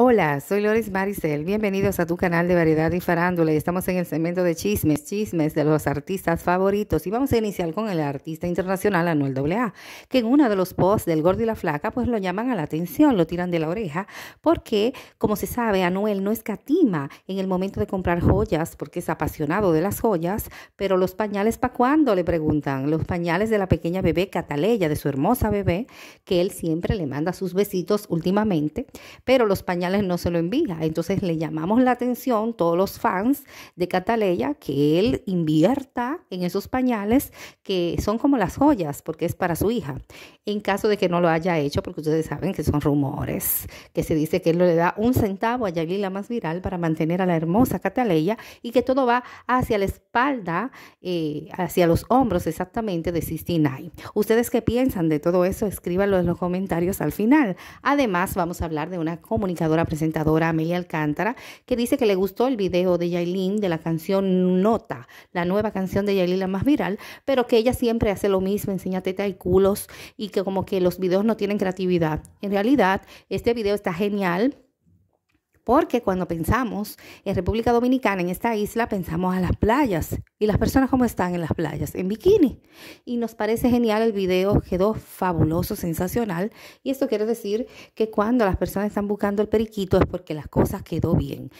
Hola, soy Loris Maricel. Bienvenidos a tu canal de variedad y farándula. Y estamos en el segmento de chismes, chismes de los artistas favoritos. Y vamos a iniciar con el artista internacional Anuel AA, que en uno de los posts del Gordo y la Flaca, pues lo llaman a la atención, lo tiran de la oreja, porque, como se sabe, Anuel no escatima en el momento de comprar joyas, porque es apasionado de las joyas. Pero los pañales, pa' cuándo? Le preguntan. Los pañales de la pequeña bebé Cataleya, de su hermosa bebé, que él siempre le manda sus besitos últimamente. Pero los pañales no se lo envía. Entonces le llamamos la atención, todos los fans de Cataleya, que él invierta en esos pañales que son como las joyas, porque es para su hija. En caso de que no lo haya hecho, porque ustedes saben que son rumores, que se dice que él le da un centavo a Yaguila más viral para mantener a la hermosa Cataleya y que todo va hacia la espalda, eh, hacia los hombros exactamente de Sistinay. ¿Ustedes qué piensan de todo eso? Escríbanlo en los comentarios al final. Además, vamos a hablar de una comunicadora la presentadora Amelia Alcántara, que dice que le gustó el video de Yailin de la canción Nota, la nueva canción de Yailin, la más viral, pero que ella siempre hace lo mismo, enseña teta y culos y que como que los videos no tienen creatividad. En realidad, este video está genial porque cuando pensamos en República Dominicana, en esta isla, pensamos a las playas y las personas cómo están en las playas, en bikini. Y nos parece genial el video, quedó fabuloso, sensacional. Y esto quiere decir que cuando las personas están buscando el periquito es porque las cosas quedó bien.